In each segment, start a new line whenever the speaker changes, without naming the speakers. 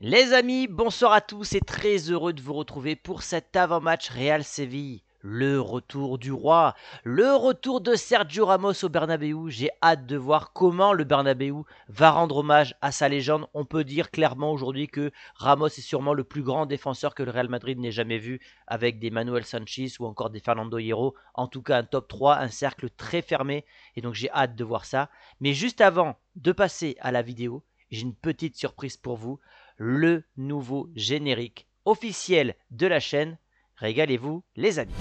Les amis, bonsoir à tous et très heureux de vous retrouver pour cet avant-match Real Séville. Le retour du roi, le retour de Sergio Ramos au Bernabéu. J'ai hâte de voir comment le Bernabeu va rendre hommage à sa légende. On peut dire clairement aujourd'hui que Ramos est sûrement le plus grand défenseur que le Real Madrid n'ait jamais vu avec des Manuel Sanchez ou encore des Fernando Hierro. En tout cas, un top 3, un cercle très fermé. Et donc, j'ai hâte de voir ça. Mais juste avant de passer à la vidéo, j'ai une petite surprise pour vous le nouveau générique officiel de la chaîne. Régalez-vous les amis.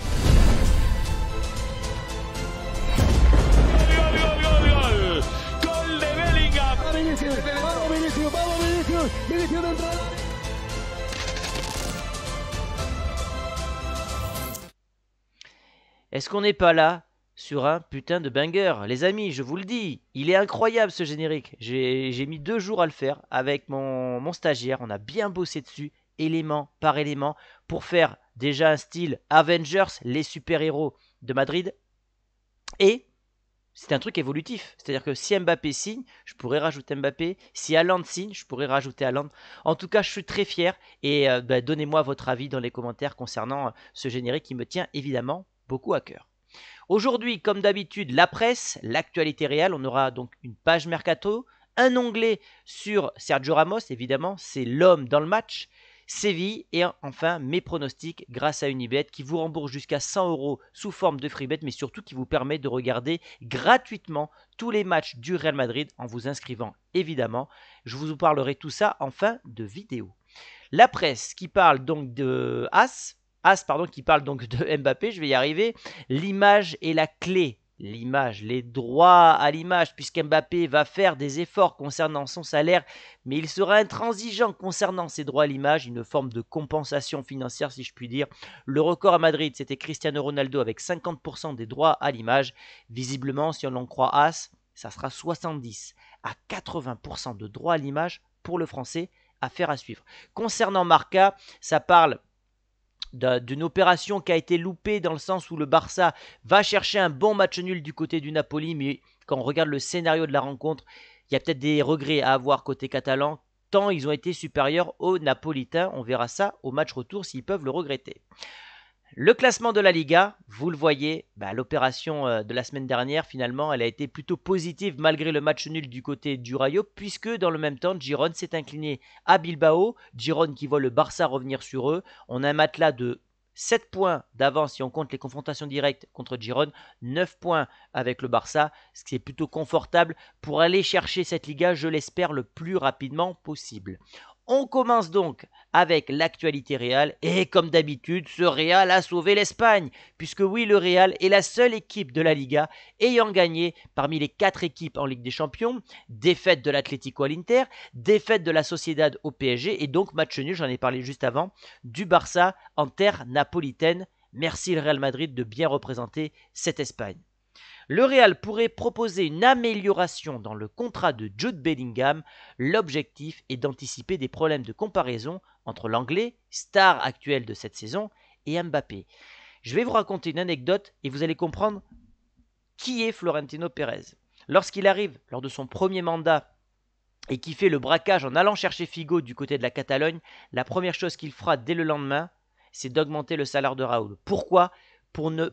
Est-ce qu'on n'est pas là sur un putain de banger. Les amis, je vous le dis, il est incroyable ce générique. J'ai mis deux jours à le faire avec mon, stagiaire. On a bien bossé dessus, élément par élément, pour faire déjà un style Avengers, les super-héros de Madrid. Et c'est un truc évolutif. C'est-à-dire que si Mbappé signe, je pourrais rajouter Mbappé. Si Aland signe, je pourrais rajouter Aland. En tout cas, je suis très fier. Et euh, bah, donnez-moi votre avis dans les commentaires concernant euh, ce générique qui me tient évidemment beaucoup à cœur. Aujourd'hui, comme d'habitude, la presse, l'actualité réelle, on aura donc une page mercato, un onglet sur Sergio Ramos, évidemment, c'est l'homme dans le match. Séville et enfin mes pronostics grâce à Unibet qui vous rembourse jusqu'à 100 euros sous forme de Freebet. mais surtout qui vous permet de regarder gratuitement tous les matchs du Real Madrid en vous inscrivant évidemment. Je vous parlerai tout ça en fin de vidéo. La presse qui parle donc de As, pardon, qui parle donc de Mbappé, je vais y arriver. L'image est la clé l'image, les droits à l'image, puisqu'Mbappé va faire des efforts concernant son salaire, mais il sera intransigeant concernant ses droits à l'image, une forme de compensation financière si je puis dire. Le record à Madrid, c'était Cristiano Ronaldo avec 50% des droits à l'image. Visiblement, si on en croit As, ça sera 70 à 80% de droits à l'image pour le français. Affaire à suivre. Concernant Marca, ça parle d'une opération qui a été loupée dans le sens où le Barça va chercher un bon match nul du côté du Napoli, mais quand on regarde le scénario de la rencontre, il y a peut-être des regrets à avoir côté catalan, tant ils ont été supérieurs aux Napolitains. On verra ça au match retour s'ils peuvent le regretter. Le classement de la Liga, vous le voyez, bah, l'opération euh, de la semaine dernière, finalement, elle a été plutôt positive malgré le match nul du côté du Rayo, puisque dans le même temps, Giron s'est incliné à Bilbao. Giron qui voit le Barça revenir sur eux. On a un matelas de 7 points d'avance si on compte les confrontations directes contre Giron, 9 points avec le Barça, ce qui est plutôt confortable pour aller chercher cette Liga, je l'espère, le plus rapidement possible. On commence donc avec l'actualité Real et comme d'habitude, ce Real a sauvé l'Espagne puisque oui, le Real est la seule équipe de la Liga ayant gagné parmi les quatre équipes en Ligue des Champions, défaite de l'Atlético à l'Inter, défaite de la Sociedad au PSG et donc match nul, j'en ai parlé juste avant, du Barça en terre napolitaine. Merci le Real Madrid de bien représenter cette Espagne le Real pourrait proposer une amélioration dans le contrat de Jude Bellingham. L'objectif est d'anticiper des problèmes de comparaison entre l'anglais, star actuel de cette saison, et Mbappé. Je vais vous raconter une anecdote et vous allez comprendre qui est Florentino Pérez. Lorsqu'il arrive lors de son premier mandat et qui fait le braquage en allant chercher Figo du côté de la Catalogne, la première chose qu'il fera dès le lendemain, c'est d'augmenter le salaire de Raoul. Pourquoi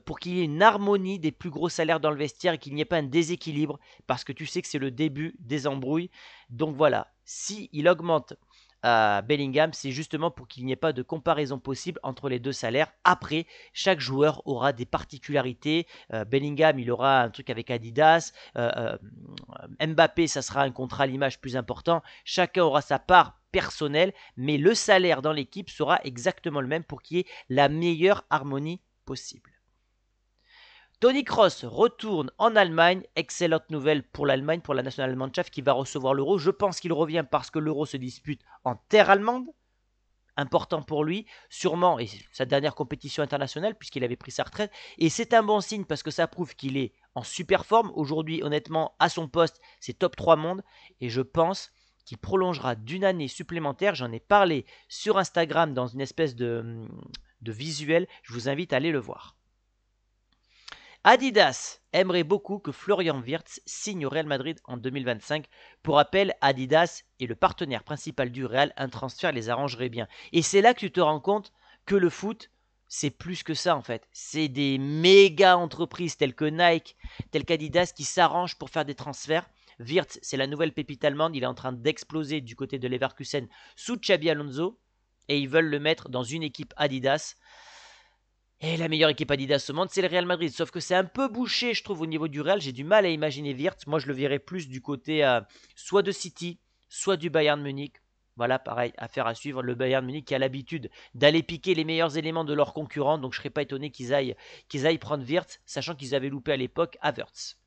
pour, qu'il y ait une harmonie des plus gros salaires dans le vestiaire et qu'il n'y ait pas un déséquilibre, parce que tu sais que c'est le début des embrouilles. Donc voilà, s'il il augmente Bellingham, c'est justement pour qu'il n'y ait pas de comparaison possible entre les deux salaires. Après, chaque joueur aura des particularités. Euh, Bellingham, il aura un truc avec Adidas. Euh, euh, Mbappé, ça sera un contrat à l'image plus important. Chacun aura sa part personnelle, mais le salaire dans l'équipe sera exactement le même pour qu'il y ait la meilleure harmonie possible. Tony Cross retourne en Allemagne. Excellente nouvelle pour l'Allemagne, pour la nationale Mannschaft qui va recevoir l'euro. Je pense qu'il revient parce que l'euro se dispute en terre allemande. Important pour lui, sûrement, et sa dernière compétition internationale, puisqu'il avait pris sa retraite. Et c'est un bon signe parce que ça prouve qu'il est en super forme. Aujourd'hui, honnêtement, à son poste, c'est top 3 monde. Et je pense qu'il prolongera d'une année supplémentaire. J'en ai parlé sur Instagram dans une espèce de visuel. Je vous invite à aller le voir. Adidas aimerait beaucoup que Florian Wirtz signe au Real Madrid en 2025. Pour rappel, Adidas est le partenaire principal du Real, un transfert les arrangerait bien. Et c'est là que tu te rends compte que le foot, c'est plus que ça en fait. C'est des méga entreprises telles que Nike, telles qu'Adidas qui s'arrangent pour faire des transferts. Wirtz, c'est la nouvelle pépite allemande, il est en train d'exploser du côté de Leverkusen sous Xabi Alonso et ils veulent le mettre dans une équipe Adidas et eh, la meilleure équipe Adidas ce monde, c'est le Real Madrid. Sauf que c'est un peu bouché, je trouve, au niveau du Real. J'ai du mal à imaginer Wirtz. Moi, je le verrais plus du côté euh, soit de City, soit du Bayern Munich. Voilà, pareil, affaire à suivre. Le Bayern Munich qui a l'habitude d'aller piquer les meilleurs éléments de leurs concurrents. Donc, je ne serais pas étonné qu'ils aillent, qu'ils aillent prendre Wirtz, sachant qu'ils avaient loupé à l'époque Havertz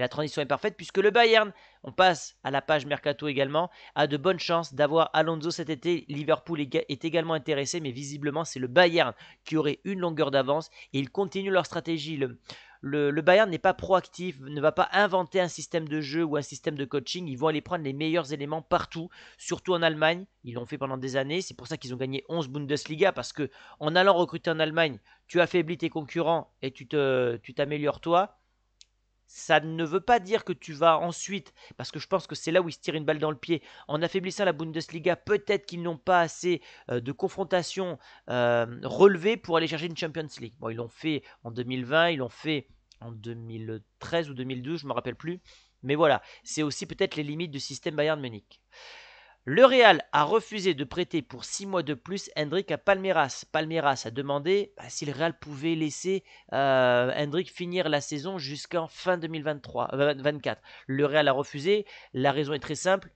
la transition est parfaite puisque le Bayern, on passe à la page Mercato également, a de bonnes chances d'avoir Alonso cet été. Liverpool est également intéressé, mais visiblement c'est le Bayern qui aurait une longueur d'avance. Et ils continuent leur stratégie. Le, Bayern n'est pas proactif, ne va pas inventer un système de jeu ou un système de coaching. Ils vont aller prendre les meilleurs éléments partout, surtout en Allemagne. Ils l'ont fait pendant des années. C'est pour ça qu'ils ont gagné 11 Bundesliga parce que en allant recruter en Allemagne, tu affaiblis tes concurrents et tu t'améliores tu toi. Ça ne veut pas dire que tu vas ensuite, parce que je pense que c'est là où ils se tirent une balle dans le pied, en affaiblissant la Bundesliga, peut-être qu'ils n'ont pas assez euh, de confrontations euh, relevées pour aller chercher une Champions League. Bon, ils l'ont fait en 2020, ils l'ont fait en 2013 ou 2012, je ne me rappelle plus. Mais voilà, c'est aussi peut-être les limites du système Bayern Munich. Le Real a refusé de prêter pour 6 mois de plus Hendrick à Palmeiras. Palmeiras a demandé bah, si le Real pouvait laisser euh, Hendrick finir la saison jusqu'en fin 2023, 2024. Euh, le Real a refusé. La raison est très simple.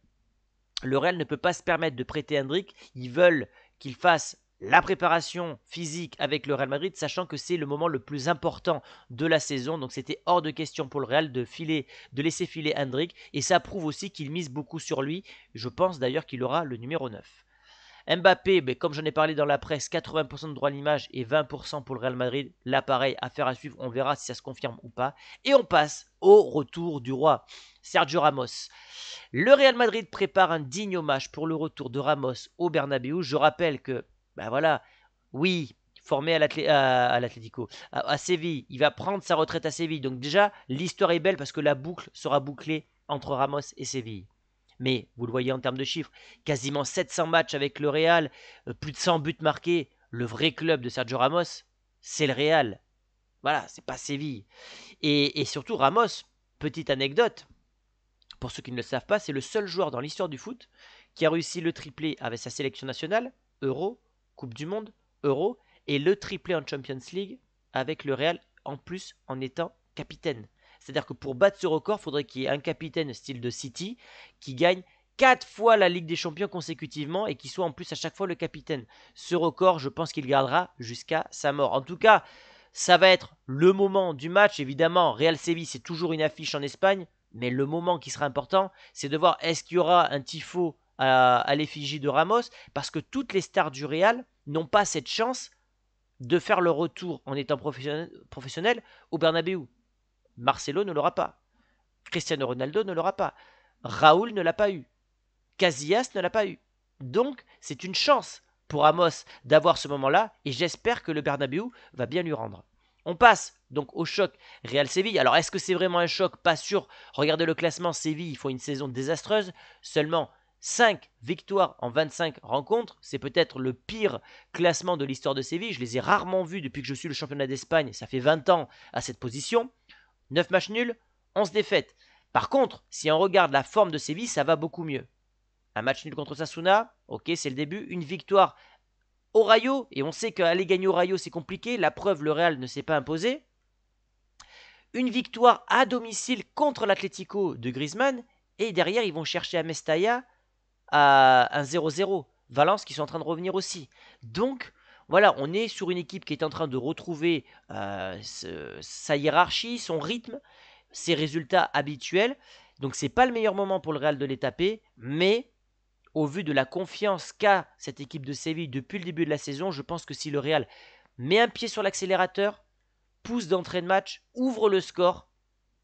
Le Real ne peut pas se permettre de prêter Hendrick. Ils veulent qu'il fasse la préparation physique avec le Real Madrid, sachant que c'est le moment le plus important de la saison. Donc c'était hors de question pour le Real de, filer, de laisser filer Hendrik. Et ça prouve aussi qu'il mise beaucoup sur lui. Je pense d'ailleurs qu'il aura le numéro 9. Mbappé, ben, comme j'en ai parlé dans la presse, 80% de droit à l'image et 20% pour le Real Madrid. L'appareil pareil, affaire à suivre, on verra si ça se confirme ou pas. Et on passe au retour du roi, Sergio Ramos. Le Real Madrid prépare un digne hommage pour le retour de Ramos au Bernabeu. Je rappelle que ben voilà, oui, formé à l'Atlético, à, Séville, il va prendre sa retraite à Séville. Donc déjà, l'histoire est belle parce que la boucle sera bouclée entre Ramos et Séville. Mais vous le voyez en termes de chiffres, quasiment 700 matchs avec le Real, euh, plus de 100 buts marqués. Le vrai club de Sergio Ramos, c'est le Real. Voilà, c'est pas Séville. Et, et surtout, Ramos, petite anecdote, pour ceux qui ne le savent pas, c'est le seul joueur dans l'histoire du foot qui a réussi le triplé avec sa sélection nationale, Euro, Coupe du Monde, Euro et le triplé en Champions League avec le Real en plus en étant capitaine. C'est-à-dire que pour battre ce record, il faudrait qu'il y ait un capitaine style de City qui gagne 4 fois la Ligue des Champions consécutivement et qui soit en plus à chaque fois le capitaine. Ce record, je pense qu'il gardera jusqu'à sa mort. En tout cas, ça va être le moment du match. Évidemment, Real Séville, c'est toujours une affiche en Espagne. Mais le moment qui sera important, c'est de voir est-ce qu'il y aura un tifo à, l'effigie de Ramos, parce que toutes les stars du Real n'ont pas cette chance de faire le retour en étant professionnel, professionnel au Bernabéu. Marcelo ne l'aura pas. Cristiano Ronaldo ne l'aura pas. Raoul ne l'a pas eu. Casillas ne l'a pas eu. Donc, c'est une chance pour Ramos d'avoir ce moment-là et j'espère que le Bernabéu va bien lui rendre. On passe donc au choc Real Séville. Alors, est-ce que c'est vraiment un choc Pas sûr. Regardez le classement. Séville, ils font une saison désastreuse. Seulement, 5 victoires en 25 rencontres, c'est peut-être le pire classement de l'histoire de Séville, je les ai rarement vus depuis que je suis le championnat d'Espagne, ça fait 20 ans à cette position, 9 matchs nuls, 11 défaites. Par contre, si on regarde la forme de Séville, ça va beaucoup mieux. Un match nul contre Sasuna, ok, c'est le début, une victoire au Rayo, et on sait qu'aller gagner au Rayo c'est compliqué, la preuve le Real ne s'est pas imposé. Une victoire à domicile contre l'Atlético de Griezmann, et derrière ils vont chercher à Mestalla à un 0-0. Valence qui sont en train de revenir aussi. Donc, voilà, on est sur une équipe qui est en train de retrouver euh, sa hiérarchie, son rythme, ses résultats habituels. Donc c'est pas le meilleur moment pour le Real de les taper, e, mais au vu de la confiance qu'a cette équipe de Séville depuis le début de la saison, je pense que si le Real met un pied sur l'accélérateur, pousse d'entrée de match, ouvre le score,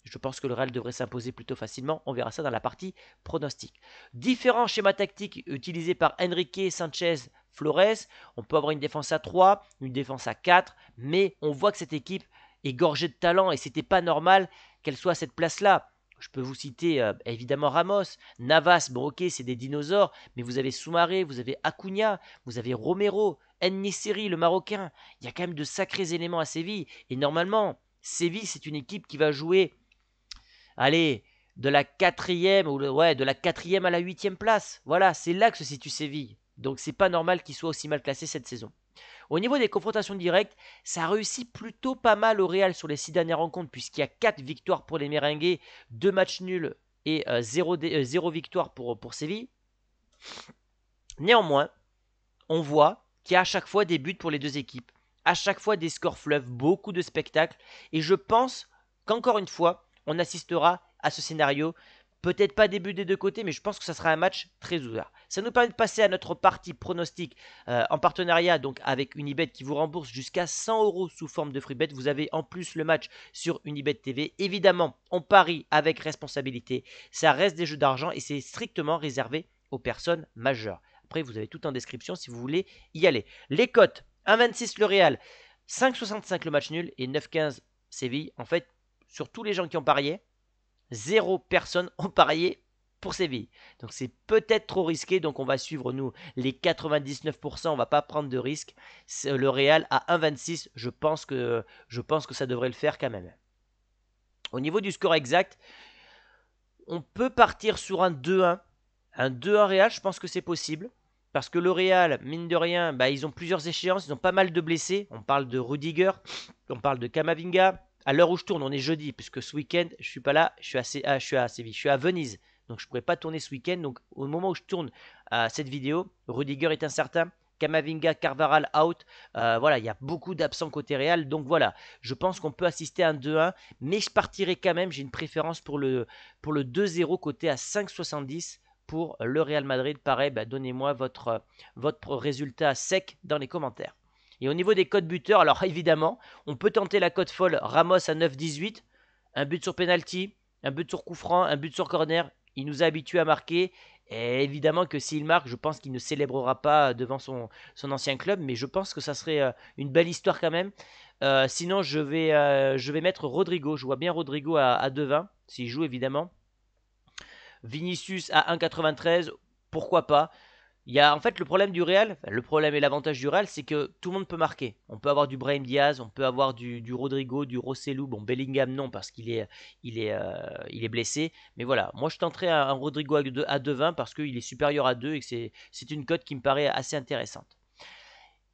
je pense que le Real devrait s'imposer plutôt facilement. On verra ça dans la partie pronostic. Différents schémas tactiques utilisés par Enrique, Sanchez, Flores. On peut avoir une défense à 3, une défense à 4, mais on voit que cette équipe est gorgée de talent et c'était pas normal qu'elle soit à cette place-là. Je peux vous citer euh, évidemment Ramos, Navas, Broquet, c'est des dinosaures, mais vous avez Soumaré, vous avez Acuna, vous avez Romero, Nisseri, le Marocain. Il y a quand même de sacrés éléments à Séville et normalement, Séville, c'est une équipe qui va jouer allez, de la quatrième ou ouais, de la quatrième à la huitième place. Voilà, c'est là que se situe Séville. Donc c'est pas normal qu'il soit aussi mal classé cette saison. Au niveau des confrontations directes, ça réussit plutôt pas mal au Real sur les six dernières rencontres, puisqu'il y a quatre victoires pour les Merengues, deux matchs nuls et euh, euh, zéro victoire pour, pour Séville. Néanmoins, on voit qu'il y a à chaque fois des buts pour les deux équipes, à chaque fois des scores fleuves, beaucoup de spectacles, et je pense qu'encore une fois, on assistera à ce scénario. Peut-être pas début des deux côtés, mais je pense que ça sera un match très ouvert. Ça nous permet de passer à notre partie pronostic euh, en partenariat donc avec Unibet qui vous rembourse jusqu'à 100 euros sous forme de free bet. Vous avez en plus le match sur Unibet TV. Évidemment, on parie avec responsabilité. Ça reste des jeux d'argent et c'est strictement réservé aux personnes majeures. Après, vous avez tout en description si vous voulez y aller. Les cotes 1,26 le Real, 5,65 le match nul et 9,15 Séville. En fait, sur tous les gens qui ont parié, zéro personne ont parié pour Séville. Donc c'est peut-être trop risqué, donc on va suivre nous les 99%, on va pas prendre de risque. Euh, le Real à 1,26, je pense que je pense que ça devrait le faire quand même. Au niveau du score exact, on peut partir sur un 2-1. Un 2-1 Real, je pense que c'est possible. Parce que le Real, mine de rien, bah, ils ont plusieurs échéances, ils ont pas mal de blessés. On parle de Rudiger, on parle de Kamavinga, à l'heure où je tourne, on est jeudi, puisque ce week-end, je suis pas là, je suis, à ah, Séville, je suis à Venise, donc je ne pourrais pas tourner ce week-end. Donc au moment où je tourne euh, cette vidéo, Rudiger est incertain, Kamavinga, Carvaral out. Euh, voilà, il y a beaucoup d'absents côté Real. Donc voilà, je pense qu'on peut assister à un 2-1, mais je partirai quand même. J'ai une préférence pour le, pour le 2-0 côté à 5,70 pour le Real Madrid. Pareil, bah, donnez-moi votre, votre résultat sec dans les commentaires. Et au niveau des codes buteurs, alors évidemment, on peut tenter la cote folle Ramos à 9,18, un but sur penalty, un but sur coup franc, un but sur corner. Il nous a habitués à marquer. Et évidemment que s'il marque, je pense qu'il ne célébrera pas devant son, ancien club, mais je pense que ça serait euh, une belle histoire quand même. Euh, sinon, je vais, euh, je vais mettre Rodrigo. Je vois bien Rodrigo à, à 2,20, s'il joue évidemment. Vinicius à 1,93, pourquoi pas. Il y a en fait le problème du Real, le problème et l'avantage du Real, c'est que tout le monde peut marquer. On peut avoir du Brahim Diaz, on peut avoir du, Rodrigo, du Rossellou, bon Bellingham non parce qu'il est, il est, euh, il est blessé. Mais voilà, moi je tenterai un, Rodrigo à 2-20 parce qu'il est supérieur à 2 et c'est une cote qui me paraît assez intéressante.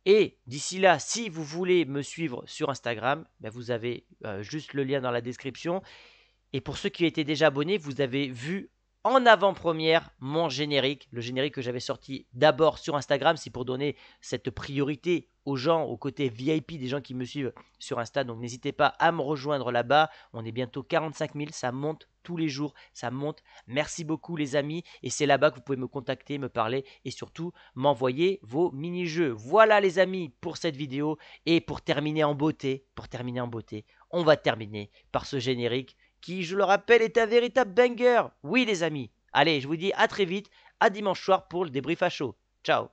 Et d'ici là, si vous voulez me suivre sur Instagram, ben, vous avez euh, juste le lien dans la description. Et pour ceux qui étaient déjà abonnés, vous avez vu en avant-première mon générique, le générique que j'avais sorti d'abord sur Instagram, c'est pour donner cette priorité aux gens, au côté VIP des gens qui me suivent sur Insta. Donc n'hésitez pas à me rejoindre là-bas. On est bientôt 45 000, ça monte tous les jours, ça monte. Merci beaucoup les amis et c'est là-bas que vous pouvez me contacter, me parler et surtout m'envoyer vos mini-jeux. Voilà les amis pour cette vidéo et pour terminer en beauté, pour terminer en beauté, on va terminer par ce générique qui, je le rappelle, est un véritable banger. Oui, les amis. Allez, je vous dis à très vite, à dimanche soir pour le débrief à chaud. Ciao.